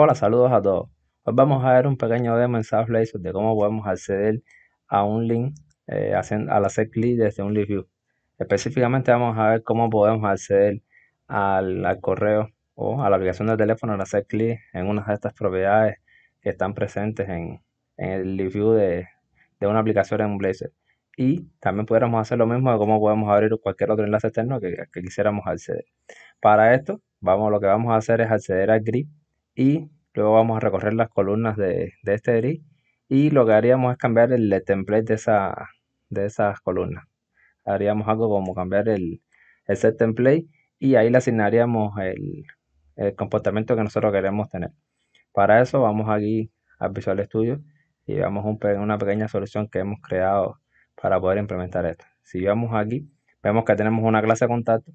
Hola, saludos a todos. Hoy vamos a ver un pequeño demo en Salesforce de cómo podemos acceder a un link eh, al hacer clic desde un link Específicamente vamos a ver cómo podemos acceder al, correo o a la aplicación de teléfono al hacer clic en una de estas propiedades que están presentes en, el review de, de una aplicación en Blazer. Y también pudiéramos hacer lo mismo de cómo podemos abrir cualquier otro enlace externo que, quisiéramos acceder. Para esto, vamos, lo que vamos a hacer es acceder al GRIP y luego vamos a recorrer las columnas de, este grid y lo que haríamos es cambiar el template de, esa, de esas columnas. Haríamos algo como cambiar el, set template y ahí le asignaríamos el, comportamiento que nosotros queremos tener. Para eso vamos aquí a Visual Studio y veamos un, una pequeña solución que hemos creado para poder implementar esto. Si vamos aquí, vemos que tenemos una clase de contacto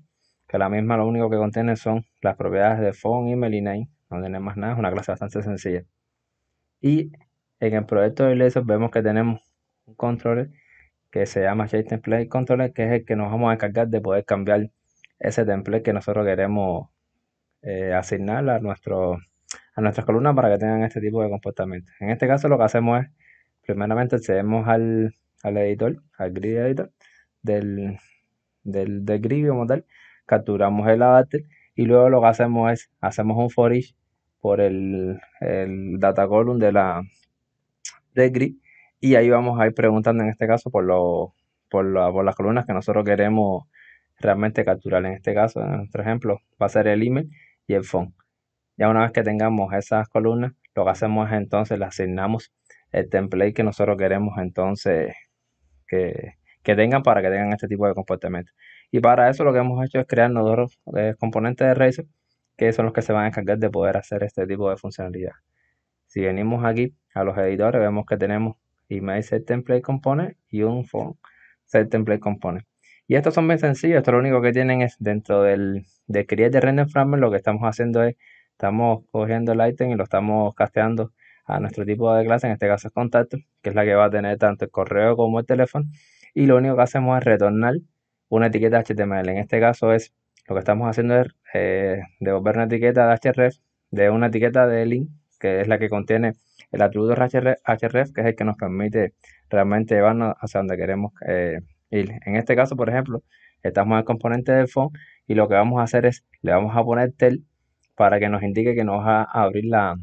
que la misma lo único que contiene son las propiedades de phone, email y name no tiene más nada, es una clase bastante sencilla. Y en el proyecto de Blazor vemos que tenemos un controller que se llama Shape Template Controller, que es el que nos vamos a encargar de poder cambiar ese template que nosotros queremos eh, asignar a, nuestro, a nuestras columnas para que tengan este tipo de comportamiento. En este caso lo que hacemos es, primeramente accedemos al, editor, al grid editor del, del, del grid capturamos el adapter y luego lo que hacemos es, hacemos un for por el, el data column de la de grid y ahí vamos a ir preguntando en este caso por, lo, por, por las columnas que nosotros queremos realmente capturar. En este caso, en eh, nuestro ejemplo, va a ser el email y el phone. Ya una vez que tengamos esas columnas, lo que hacemos es entonces le asignamos el template que nosotros queremos entonces que, tengan para que tengan este tipo de comportamiento. Y para eso lo que hemos hecho es crear dos eh, componentes de Razor que son los que se van a encargar de poder hacer este tipo de funcionalidad. Si venimos aquí a los editores, vemos que tenemos email set template component y un form set template component. Y estos son bien sencillos, esto lo único que tienen es dentro del, create create render framework, lo que estamos haciendo es, estamos cogiendo el item y lo estamos casteando a nuestro tipo de clase, en este caso es contacto, que es la que va a tener tanto el correo como el teléfono, y lo único que hacemos es retornar una etiqueta HTML, en este caso es lo que estamos haciendo es eh, devolver una etiqueta de href de una etiqueta de link, que es la que contiene el atributo href, e que es el que nos permite realmente llevarnos hacia donde queremos eh, ir. En este caso, por ejemplo, estamos en el componente del phone y lo que vamos a hacer es, le vamos a poner tel para que nos indique que nos va a abrir la,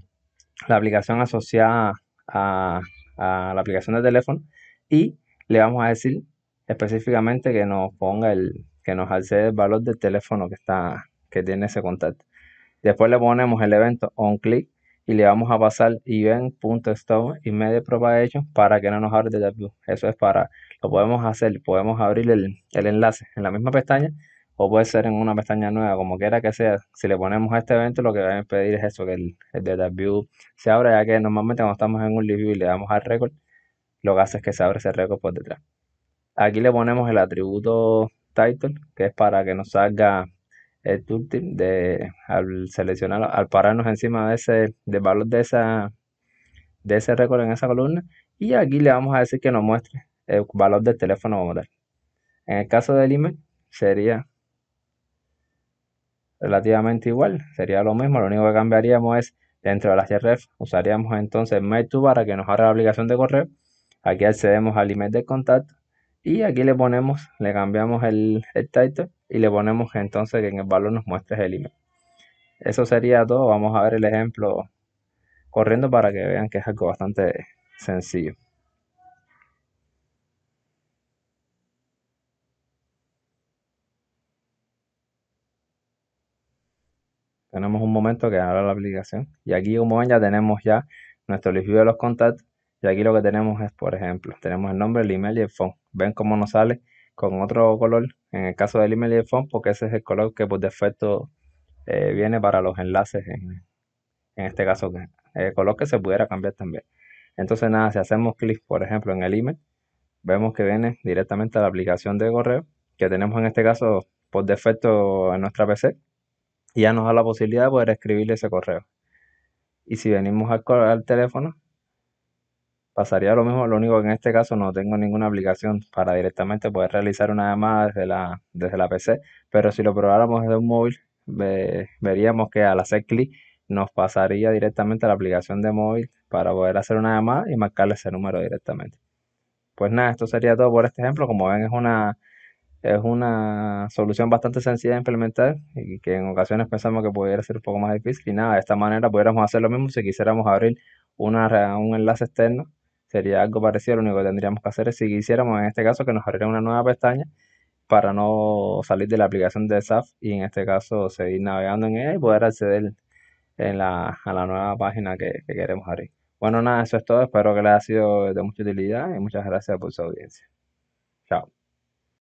aplicación asociada a, a la aplicación de teléfono y le vamos a decir específicamente que nos ponga el, que nos accede el valor del teléfono que, está, que tiene ese contacto. Después le ponemos el evento on click y le vamos a pasar event.store y media propagation para que no nos abra el view. Eso es para, lo podemos hacer, podemos abrir el, enlace en la misma pestaña o puede ser en una pestaña nueva, como quiera que sea. Si le ponemos a este evento, lo que va a impedir es eso, que el, el data view se abra, ya que normalmente cuando estamos en un view y le damos al record lo que hace es que se abre ese record por detrás. Aquí le ponemos el atributo title, que es para que nos salga el tooltip de al seleccionar, al pararnos encima de ese, de valor de esa de ese récord en esa columna y aquí le vamos a decir que nos muestre el valor del teléfono o En el caso del email sería relativamente igual, sería lo mismo, lo único que cambiaríamos es dentro de la CRF usaríamos entonces to para que nos haga la aplicación de correo. Aquí accedemos al email de contacto y aquí le ponemos, le cambiamos el, el title y le ponemos entonces que en el valor nos muestre el email. Eso sería todo. Vamos a ver el ejemplo corriendo para que vean que es algo bastante sencillo. Tenemos un momento que ahora la aplicación y aquí como ven ya tenemos ya nuestro review de los contactos y aquí lo que tenemos es, por ejemplo, tenemos el nombre, el email y el phone ven cómo nos sale con otro color en el caso del email y el phone porque ese es el color que por defecto eh, viene para los enlaces en, este caso el eh, color que se pudiera cambiar también entonces nada si hacemos clic por ejemplo en el email vemos que viene directamente a la aplicación de correo que tenemos en este caso por defecto en nuestra PC y ya nos da la posibilidad de poder escribirle ese correo y si venimos al, al teléfono pasaría lo mismo, lo único que en este caso no tengo ninguna aplicación para directamente poder realizar una llamada desde la, desde la PC, pero si lo probáramos desde un móvil, veríamos que al hacer clic nos pasaría directamente a la aplicación de móvil para poder hacer una llamada y marcarle ese número directamente. Pues nada, esto sería todo por este ejemplo. Como ven, es una, es una solución bastante sencilla de implementar y que en ocasiones pensamos que pudiera ser un poco más difícil. Y nada, de esta manera pudiéramos hacer lo mismo si quisiéramos abrir una, un enlace externo Sería algo parecido, lo único que tendríamos que hacer es si quisiéramos, en este caso, que nos abriera una nueva pestaña para no salir de la aplicación de SAF y en este caso seguir navegando en ella y poder acceder en la, a la nueva página que queremos abrir. Bueno, nada, eso es todo. Espero que les haya sido de mucha utilidad y muchas gracias por su audiencia. Chao.